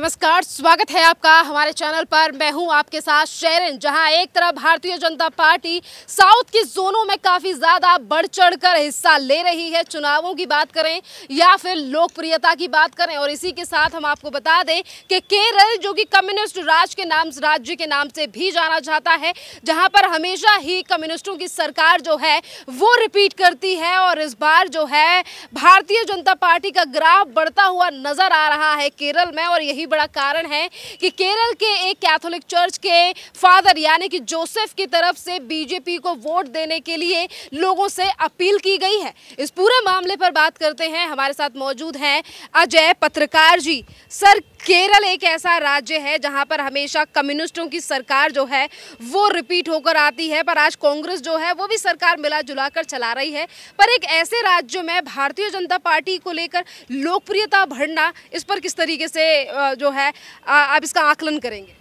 नमस्कार स्वागत है आपका हमारे चैनल पर मैं हूं आपके साथ शेरन जहां एक तरफ भारतीय जनता पार्टी साउथ की जोनों में काफ़ी ज़्यादा बढ़ चढ़कर हिस्सा ले रही है चुनावों की बात करें या फिर लोकप्रियता की बात करें और इसी के साथ हम आपको बता दें कि केरल जो कि कम्युनिस्ट राज के नाम राज्य के नाम से भी जाना जाता है जहाँ पर हमेशा ही कम्युनिस्टों की सरकार जो है वो रिपीट करती है और इस बार जो है भारतीय जनता पार्टी का ग्राफ बढ़ता हुआ नजर आ रहा है केरल में और यही बड़ा कारण है कि केरल के एक कैथोलिक चर्च के फादर यानी कि जोसेफ की तरफ से बीजेपी को वोट देने के लिए लोगों से अपील की गई है इस पूरे मामले पर बात करते हैं हमारे साथ मौजूद हैं अजय पत्रकार जी सर केरल एक ऐसा राज्य है जहां पर हमेशा कम्युनिस्टों की सरकार जो है वो रिपीट होकर आती है पर आज कांग्रेस जो है वो भी सरकार मिला जुला कर चला रही है पर एक ऐसे राज्य में भारतीय जनता पार्टी को लेकर लोकप्रियता बढ़ना इस पर किस तरीके से जो है आप इसका आकलन करेंगे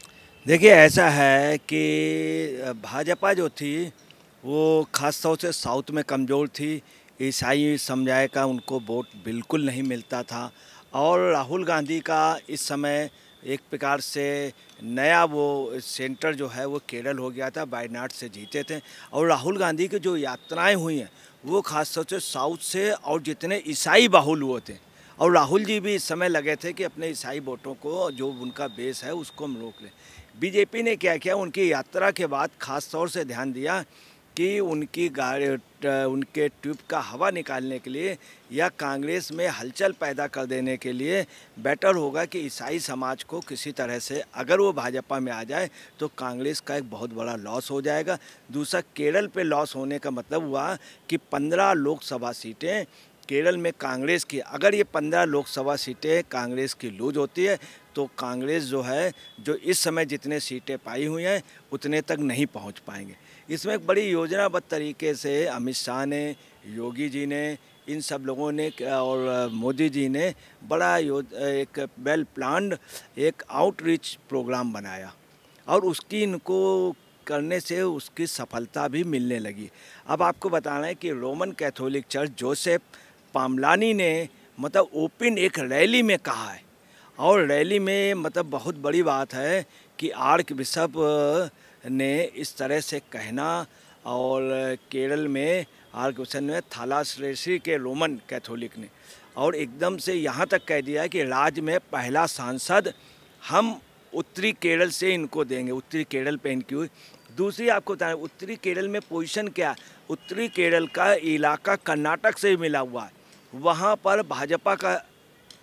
देखिए ऐसा है कि भाजपा जो थी वो खास तौर से साउथ में कमज़ोर थी ईसाई समुदाय का उनको वोट बिल्कुल नहीं मिलता था और राहुल गांधी का इस समय एक प्रकार से नया वो सेंटर जो है वो केरल हो गया था वायनाड से जीते थे और राहुल गांधी की जो यात्राएं हुई हैं वो खासतौर से साउथ से और जितने ईसाई बाहुल हुए थे और राहुल जी भी इस समय लगे थे कि अपने ईसाई वोटों को जो उनका बेस है उसको हम रोक लें बीजेपी ने क्या किया उनकी यात्रा के बाद खास तौर से ध्यान दिया कि उनकी गाड़ी उनके ट्यूब का हवा निकालने के लिए या कांग्रेस में हलचल पैदा कर देने के लिए बेटर होगा कि ईसाई समाज को किसी तरह से अगर वो भाजपा में आ जाए तो कांग्रेस का एक बहुत बड़ा लॉस हो जाएगा दूसरा केरल पे लॉस होने का मतलब हुआ कि पंद्रह लोकसभा सीटें केरल में कांग्रेस की अगर ये पंद्रह लोकसभा सीटें कांग्रेस की लूज होती है तो कांग्रेस जो है जो इस समय जितने सीटें पाई हुई हैं उतने तक नहीं पहुंच पाएंगे इसमें एक बड़ी योजनाबद्ध तरीके से अमित शाह ने योगी जी ने इन सब लोगों ने और मोदी जी ने बड़ा एक वेल प्लान्ड एक आउटरीच प्रोग्राम बनाया और उसकी इनको करने से उसकी सफलता भी मिलने लगी अब आपको बताना है कि Roman Catholic church Joseph Pamplany ने मतलब ओपन एक रैली में कहा है और रैली में मतलब बहुत बड़ी बात है कि आर्क बिशप ने इस तरह से कहना और केरल में आर्क बिशप ने थालाश्रेसी के रोमन कैथोलिक ने और एकदम से यहाँ तक कह दिया कि राज्य में पहला सांसद हम उत्तरी केरल से इनको देंगे उत्तरी केरल पे इनकी हुई दूसरी आपको बता उत्तरी केरल में पोजीशन क्या उत्तरी केरल का इलाका कर्नाटक से मिला हुआ है वहाँ पर भाजपा का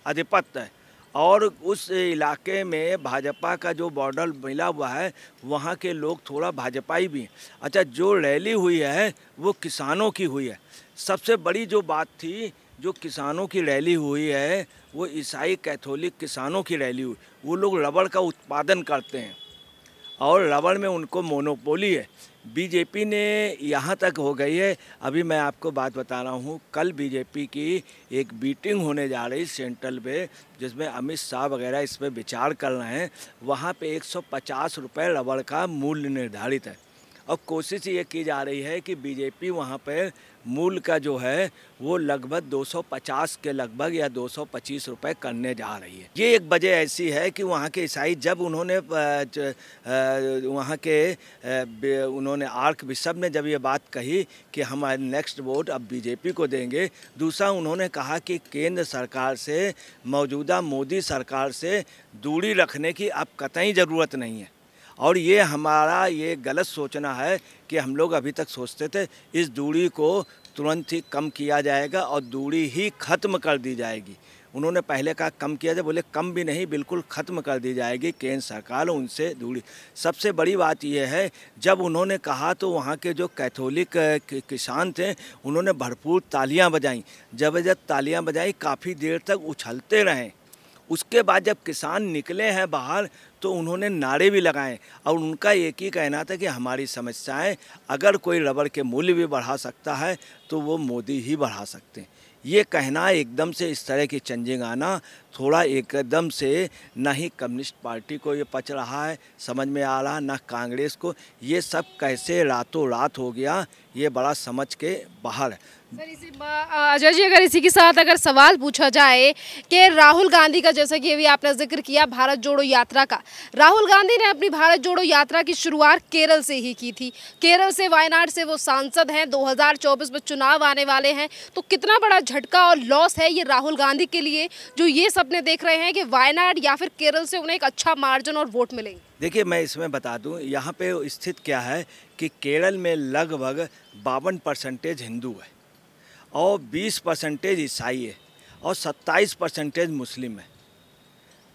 अधिपत्य है और उस इलाके में भाजपा का जो बॉर्डर मिला हुआ है वहाँ के लोग थोड़ा भाजपाई भी हैं अच्छा जो रैली हुई है वो किसानों की हुई है सबसे बड़ी जो बात थी जो किसानों की रैली हुई है वो ईसाई कैथोलिक किसानों की रैली हुई वो लोग रबड़ का उत्पादन करते हैं और रबड़ में उनको मोनोपोली है बीजेपी ने यहाँ तक हो गई है अभी मैं आपको बात बता रहा हूँ कल बीजेपी की एक मीटिंग होने जा रही सेंट्रल पे जिसमें अमित शाह वगैरह इस पर विचार कर रहे हैं वहाँ पे 150 रुपए रबड़ का मूल्य निर्धारित है और कोशिश ये की जा रही है कि बीजेपी वहाँ पर मूल का जो है वो लगभग 250 के लगभग या 225 रुपए करने जा रही है ये एक वजह ऐसी है कि वहाँ के ईसाई जब उन्होंने वहाँ के उन्होंने आर्क बिशप ने जब ये बात कही कि हम नेक्स्ट वोट अब बीजेपी को देंगे दूसरा उन्होंने कहा कि केंद्र सरकार से मौजूदा मोदी सरकार से दूरी रखने की अब कतई ज़रूरत नहीं है और ये हमारा ये गलत सोचना है कि हम लोग अभी तक सोचते थे इस दूरी को तुरंत ही कम किया जाएगा और दूरी ही ख़त्म कर दी जाएगी उन्होंने पहले कहा कम किया जाए बोले कम भी नहीं बिल्कुल ख़त्म कर दी जाएगी केंद्र सरकार उनसे दूरी सबसे बड़ी बात यह है जब उन्होंने कहा तो वहाँ के जो कैथोलिक किसान थे उन्होंने भरपूर तालियाँ बजाई जब तालियाँ बजाई काफ़ी देर तक उछलते रहें उसके बाद जब किसान निकले हैं बाहर तो उन्होंने नारे भी लगाए और उनका एक ही कहना था कि हमारी समस्याएं अगर कोई रबड़ के मूल्य भी बढ़ा सकता है तो वो मोदी ही बढ़ा सकते हैं ये कहना एकदम से इस तरह की चेंजिंग आना थोड़ा एकदम से ना ही कम्युनिस्ट पार्टी को ये पच रहा है समझ में आ रहा ना कांग्रेस को ये सब कैसे रातों रात हो गया ये बड़ा समझ के बाहर है सर इसी अजय जी अगर इसी के साथ अगर सवाल पूछा जाए कि राहुल गांधी का जैसा कि अभी आपने जिक्र किया भारत जोड़ो यात्रा का राहुल गांधी ने अपनी भारत जोड़ो यात्रा की शुरुआत केरल से ही की थी केरल से वायनाड से वो सांसद हैं 2024 में चुनाव आने वाले हैं तो कितना बड़ा झटका और लॉस है ये राहुल गांधी के लिए जो ये सपने देख रहे हैं कि वायनाड या फिर केरल से उन्हें एक अच्छा मार्जिन और वोट मिलेंगे देखिए मैं इसमें बता दूँ यहाँ पे स्थित क्या है कि केरल में लगभग बावन परसेंटेज हिंदू है और 20 परसेंटेज ईसाई है और 27 परसेंटेज मुस्लिम है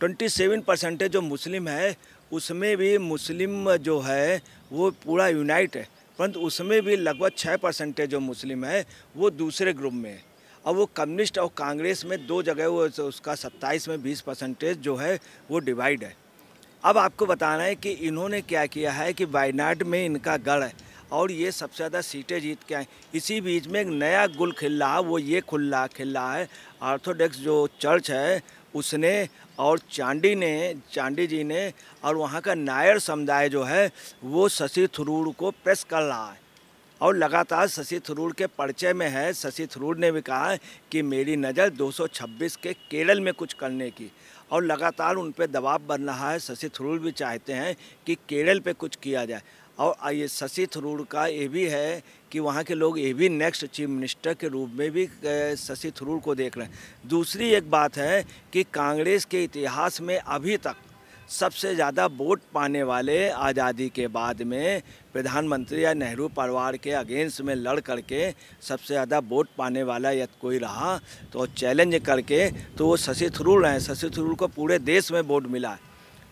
27 परसेंटेज जो मुस्लिम है उसमें भी मुस्लिम जो है वो पूरा यूनाइट है परंतु उसमें भी लगभग छः परसेंटेज जो मुस्लिम है वो दूसरे ग्रुप में है और वो कम्युनिस्ट और कांग्रेस में दो जगह वो उसका सत्ताईस में बीस परसेंटेज जो है वो डिवाइड है अब आपको बताना है कि इन्होंने क्या किया है कि वायनाड में इनका गढ़ है और ये सबसे ज़्यादा सीटें जीत के आए इसी बीच में एक नया गुल खिल रहा वो ये खुल रहा खिल रहा है आर्थोडॉक्स जो चर्च है उसने और चांडी ने चांडी जी ने और वहाँ का नायर समुदाय जो है वो शशि थरूर को प्रेस कर रहा है और लगातार शशि थरूर के पर्चे में है शशि थरूर ने भी कहा कि मेरी नज़र 226 के केरल में कुछ करने की और लगातार उन पर दबाव बन रहा है शशि थरूर भी चाहते हैं कि केरल पे कुछ किया जाए और ये शशि थरूर का ये भी है कि वहाँ के लोग ये भी नेक्स्ट चीफ मिनिस्टर के रूप में भी शशि थरूर को देख रहे हैं दूसरी एक बात है कि कांग्रेस के इतिहास में अभी तक सबसे ज़्यादा वोट पाने वाले आज़ादी के बाद में प्रधानमंत्री या नेहरू परिवार के अगेंस्ट में लड़ करके सबसे ज़्यादा वोट पाने वाला यदि कोई रहा तो चैलेंज करके तो वो शशि थरूर हैं शशि थरूर को पूरे देश में वोट मिला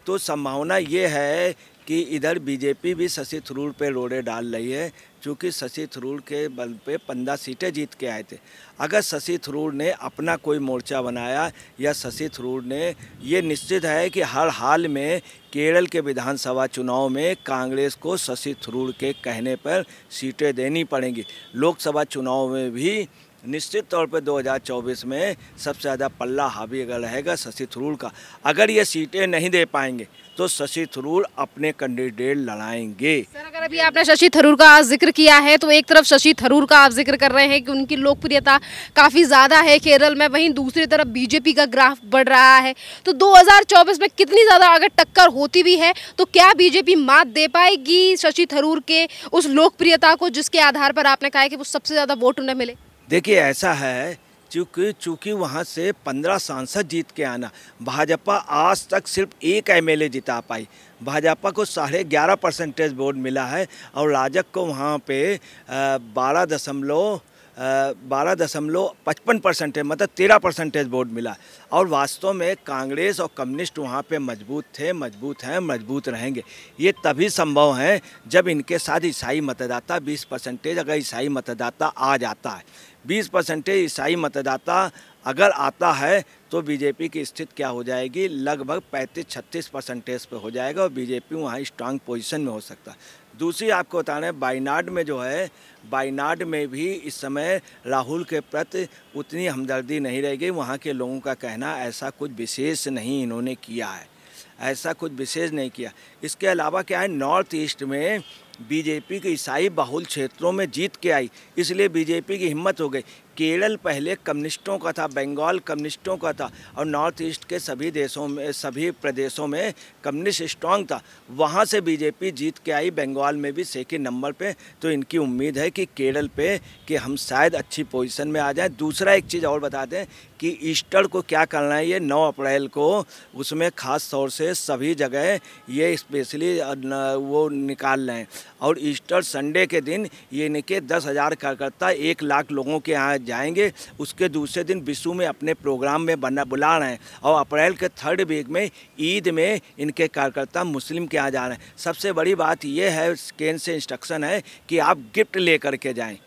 तो संभावना ये है कि इधर बीजेपी भी शशि थरूर पे रोड़े डाल रही है क्योंकि शशि थरूर के बल पे पंद्रह सीटें जीत के आए थे अगर शशि थरूर ने अपना कोई मोर्चा बनाया या शशि थरूर ने ये निश्चित है कि हर हाल में केरल के विधानसभा चुनाव में कांग्रेस को शशि थरूर के कहने पर सीटें देनी पड़ेंगी लोकसभा चुनाव में भी निश्चित तौर पर 2024 में सबसे ज़्यादा पल्ला हावी अगर रहेगा शशि थरूर का अगर ये सीटें नहीं दे पाएंगे तो शशि थरूर अपने कैंडिडेट लड़ाएंगे सर अगर अभी आपने शशि थरूर का जिक्र किया है तो एक तरफ शशि थरूर का आप जिक्र कर रहे हैं कि उनकी लोकप्रियता काफ़ी ज़्यादा है केरल में वहीं दूसरी तरफ बीजेपी का ग्राफ बढ़ रहा है तो दो में कितनी ज़्यादा अगर टक्कर होती भी है तो क्या बीजेपी मात दे पाएगी शशि थरूर के उस लोकप्रियता को जिसके आधार पर आपने कहा है कि वो सबसे ज़्यादा वोट उन्हें मिले देखिए ऐसा है चूँकि चूँकि वहाँ से पंद्रह सांसद जीत के आना भाजपा आज तक सिर्फ एक एमएलए जिता पाई भाजपा को साढ़े ग्यारह परसेंटेज वोट मिला है और राजक को वहाँ पे बारह दशमलव बारह दशमलव पचपन परसेंटेज मतलब तेरह परसेंटेज वोट मिला और वास्तव में कांग्रेस और कम्युनिस्ट वहाँ पे मजबूत थे मजबूत हैं मजबूत रहेंगे ये तभी संभव हैं जब इनके साथ ईसाई मतदाता बीस परसेंटेज अगर ईसाई मतदाता आ जाता है बीस परसेंटेज ईसाई मतदाता अगर आता है तो बीजेपी की स्थिति क्या हो जाएगी लगभग 35-36 परसेंटेज पर हो जाएगा और बीजेपी वहाँ स्ट्रांग पोजीशन में हो सकता है दूसरी आपको बता रहे हैं में जो है बाइनाड में भी इस समय राहुल के प्रति उतनी हमदर्दी नहीं रहेगी वहाँ के लोगों का कहना ऐसा कुछ विशेष नहीं इन्होंने किया है ऐसा कुछ विशेष नहीं किया इसके अलावा क्या है नॉर्थ ईस्ट में बीजेपी के ईसाई बहुल क्षेत्रों में जीत के आई इसलिए बीजेपी की हिम्मत हो गई केरल पहले कम्युनिस्टों का था बंगाल कम्युनिस्टों का था और नॉर्थ ईस्ट के सभी देशों में सभी प्रदेशों में कम्युनिस्ट स्ट्रांग था वहाँ से बीजेपी जीत के आई बंगाल में भी सेकेंड नंबर पे तो इनकी उम्मीद है कि केरल पे कि हम शायद अच्छी पोजीशन में आ जाएं दूसरा एक चीज़ और बता दें कि ईस्टर को क्या करना है ये नौ अप्रैल को उसमें खास तौर से से सभी जगह ये स्पेशली वो निकाल रहे हैं और ईस्टर संडे के दिन ये इनके दस हज़ार कार्यकर्ता एक लाख लोगों के यहाँ जाएंगे उसके दूसरे दिन विश्व में अपने प्रोग्राम में बना बुला रहे हैं और अप्रैल के थर्ड वीक में ईद में इनके कार्यकर्ता मुस्लिम के यहाँ जा रहे हैं सबसे बड़ी बात यह है केंद्र से इंस्ट्रक्शन है कि आप गिफ्ट ले करके जाएँ